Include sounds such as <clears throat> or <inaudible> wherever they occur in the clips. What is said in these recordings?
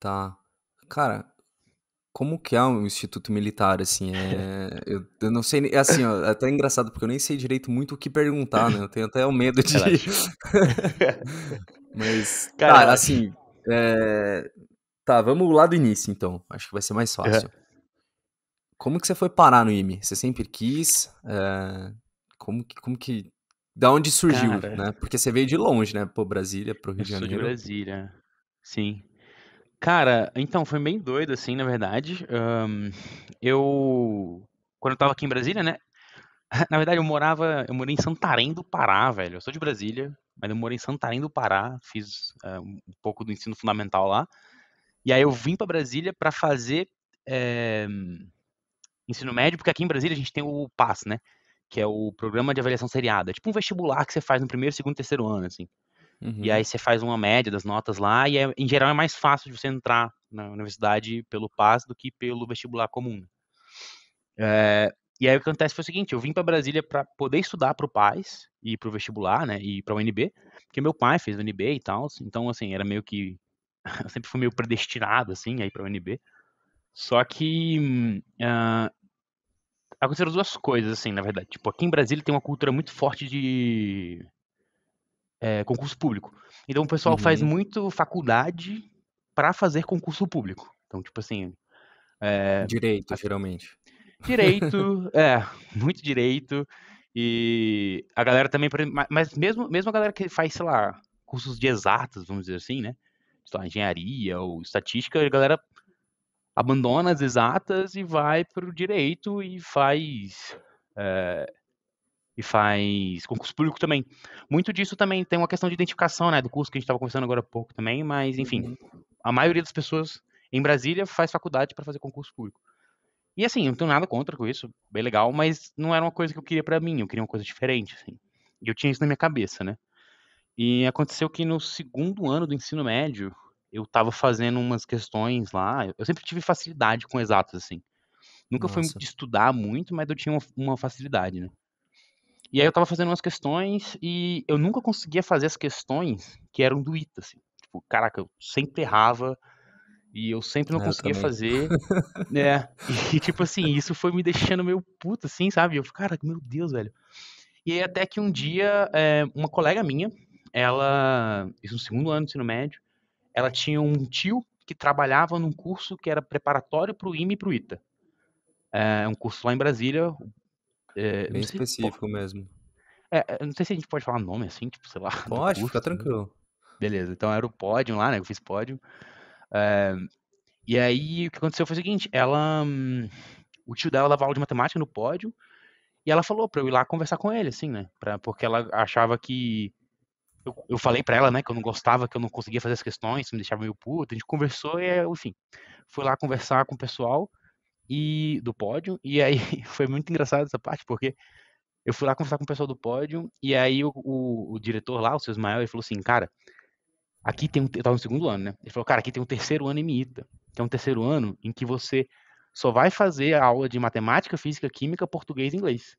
Tá. Cara, como que é um instituto militar, assim? É... Eu, eu não sei, é assim, ó, é até engraçado, porque eu nem sei direito muito o que perguntar, né? Eu tenho até o medo de. <laughs> Mas, cara, cara assim. É... Tá, vamos lá do início, então. Acho que vai ser mais fácil. Uhum. Como que você foi parar no IME? Você sempre quis? É... Como, que, como que. Da onde surgiu, cara, né? Porque você veio de longe, né? Pô, Brasília, pro Rio de Janeiro. Eu sou de Brasília, sim. Cara, então, foi bem doido, assim, na verdade. Um, eu. Quando eu tava aqui em Brasília, né? <laughs> Na verdade, eu morava. Eu morei em Santarém do Pará, velho. Eu sou de Brasília, mas eu morei em Santarém do Pará. Fiz uh, um pouco do ensino fundamental lá. E aí eu vim para Brasília para fazer é, ensino médio, porque aqui em Brasília a gente tem o PAS, né? Que é o Programa de Avaliação Seriada. É tipo um vestibular que você faz no primeiro, segundo e terceiro ano, assim. Uhum. E aí você faz uma média das notas lá, e é, em geral é mais fácil de você entrar na universidade pelo PAS do que pelo vestibular comum. É, e aí o que acontece foi o seguinte, eu vim para Brasília para poder estudar para o PAS e para o vestibular, né, e para o UNB, porque meu pai fez UNB e tal, então assim, era meio que <laughs> eu sempre fui meio predestinado assim aí para o UNB. Só que uh, aconteceram duas coisas assim, na verdade. Tipo, aqui em Brasília tem uma cultura muito forte de é, concurso público. Então o pessoal uhum. faz muito faculdade para fazer concurso público. Então, tipo assim. É, direito, a... geralmente. Direito, <laughs> é, muito direito. E a galera também. Mas mesmo, mesmo a galera que faz, sei lá, cursos de exatas, vamos dizer assim, né? Sei lá, engenharia ou estatística, a galera abandona as exatas e vai para o direito e faz. É, e faz concurso público também. Muito disso também tem uma questão de identificação, né, do curso que a gente estava conversando agora há pouco também, mas enfim, uhum. a maioria das pessoas em Brasília faz faculdade para fazer concurso público. E assim, eu não tenho nada contra com isso, bem legal, mas não era uma coisa que eu queria para mim, eu queria uma coisa diferente, assim. E eu tinha isso na minha cabeça, né? E aconteceu que no segundo ano do ensino médio, eu estava fazendo umas questões lá, eu sempre tive facilidade com exatos assim. Nunca Nossa. foi de estudar muito, mas eu tinha uma, uma facilidade, né? E aí eu tava fazendo umas questões e eu nunca conseguia fazer as questões que eram do ITA, assim. Tipo, caraca, eu sempre errava e eu sempre não é, conseguia fazer. <laughs> né? E <laughs> tipo assim, isso foi me deixando meio puto, assim, sabe? Eu, cara, meu Deus, velho. E aí até que um dia, é, uma colega minha, ela, isso no segundo ano do ensino médio, ela tinha um tio que trabalhava num curso que era preparatório para o IME e para o ITA. É um curso lá em Brasília, é, Bem específico se, mesmo. É, é, não sei se a gente pode falar nome assim, tipo, sei lá. <laughs> Pode, curso, fica né? tranquilo. Né? Beleza, então era o pódio lá, né? Eu fiz pódio. É, e aí o que aconteceu foi o seguinte: ela. O tio dela dava aula de matemática no pódio. E ela falou pra eu ir lá conversar com ele, assim, né? Pra, porque ela achava que. Eu, eu falei pra ela, né, que eu não gostava, que eu não conseguia fazer as questões, me deixava meio puto. A gente conversou e, enfim, fui lá conversar com o pessoal e do pódio. E aí <laughs> foi muito engraçado essa parte, porque eu fui lá conversar com o pessoal do pódio, e aí o, o, o diretor lá, o seu Ismael, ele falou assim, cara, aqui tem um. Eu tava no segundo ano, né? Ele falou, cara, aqui tem um terceiro ano em MITA, que é um terceiro ano em que você só vai fazer a aula de matemática, física, química, português e inglês.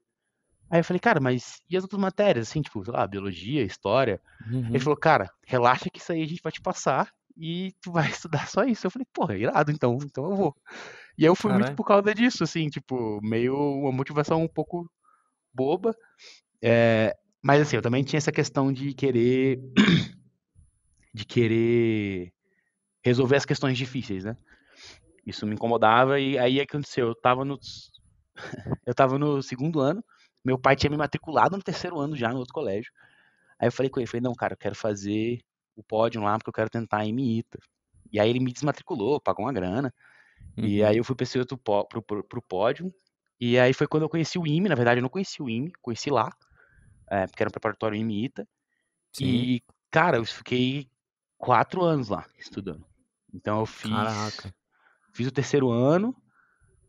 Aí eu falei, cara, mas e as outras matérias? Assim, tipo, sei lá, biologia, história. Uhum. Ele falou, cara, relaxa que isso aí a gente vai te passar e tu vai <laughs> estudar só isso. Eu falei, porra, irado, então, então eu vou. E eu fui Caralho. muito por causa disso, assim, tipo, meio uma motivação um pouco boba. É, mas assim, eu também tinha essa questão de querer. <clears throat> de querer resolver as questões difíceis, né? Isso me incomodava e aí é que aconteceu. Eu tava no. <laughs> eu tava no segundo ano, meu pai tinha me matriculado no terceiro ano já, no outro colégio. Aí eu falei com ele, falei, não, cara, eu quero fazer o pódio lá, porque eu quero tentar a MITA. E aí ele me desmatriculou, pagou uma grana. Uhum. E aí eu fui para esse outro pro, pro, pro, pódio. E aí foi quando eu conheci o IME. Na verdade, eu não conheci o IME, conheci lá, é, porque era um preparatório IME ITA. Sim. E, cara, eu fiquei quatro anos lá estudando. Então eu fiz. Caraca. Fiz o terceiro ano.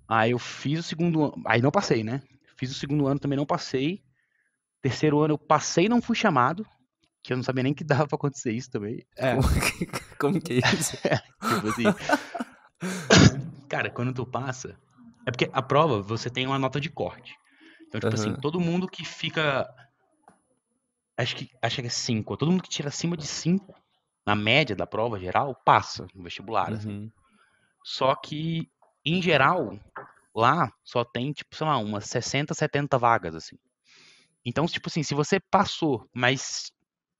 Aí eu fiz o segundo ano. Aí não passei, né? Fiz o segundo ano, também não passei. Terceiro ano eu passei não fui chamado. Que eu não sabia nem que dava pra acontecer isso também. É. Como que <laughs> é isso? <laughs> É, tipo assim cara, quando tu passa. É porque a prova você tem uma nota de corte. Então, tipo uhum. assim, todo mundo que fica. Acho que, acho que é 5. Todo mundo que tira acima de 5, na média da prova geral, passa no vestibular. Assim. Uhum. Assim. Só que, em geral, lá só tem, tipo, sei lá, umas 60, 70 vagas, assim. Então, tipo assim, se você passou, mas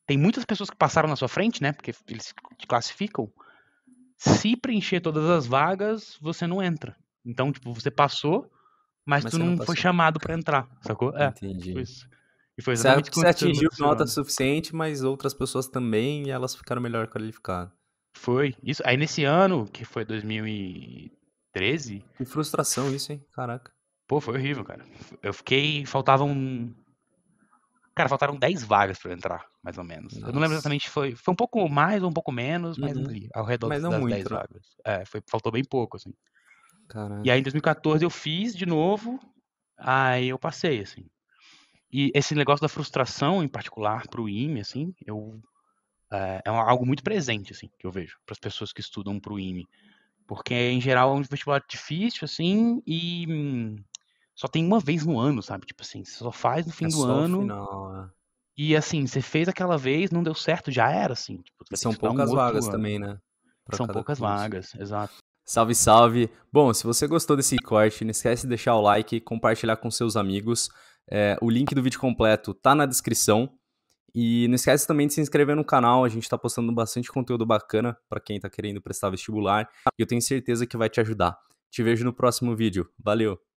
tem muitas pessoas que passaram na sua frente, né? Porque eles te classificam se preencher todas as vagas, você não entra. Então, tipo, você passou, mas, mas tu não, não foi chamado para entrar, sacou? É, Entendi. Tipo isso. E foi exatamente certo que você atingiu nota suficiente, mas outras pessoas também, e elas ficaram melhor qualificadas. Foi, isso. Aí nesse ano, que foi 2013... Que frustração isso, hein? Caraca. Pô, foi horrível, cara. Eu fiquei... Faltavam... Cara, faltaram 10 vagas para entrar mais ou menos. Nossa. Eu não lembro exatamente, foi, foi um pouco mais ou um pouco menos, mas uhum. ali, ao redor mas das, das 10 né? vagas. É, foi, faltou bem pouco, assim. E aí em 2014 eu fiz de novo, aí eu passei, assim. E esse negócio da frustração, em particular, pro IME, assim, eu, eh, é, algo muito presente, assim, que eu vejo, para as pessoas que estudam pro IME. Porque, em geral, é um vestibular difícil, assim, e hum, só tem uma vez no ano, sabe? Tipo assim, você só faz no é fim é do ano. Final, né? E assim, você fez aquela vez, não deu certo, já era, assim. Tipo, São poucas um vagas também, né? Pra São poucas curso. vagas, exato. Salve, salve! Bom, se você gostou desse corte, não esquece de deixar o like, compartilhar com seus amigos. É, o link do vídeo completo tá na descrição. E não esquece também de se inscrever no canal, a gente está postando bastante conteúdo bacana para quem está querendo prestar vestibular. E eu tenho certeza que vai te ajudar. Te vejo no próximo vídeo. Valeu!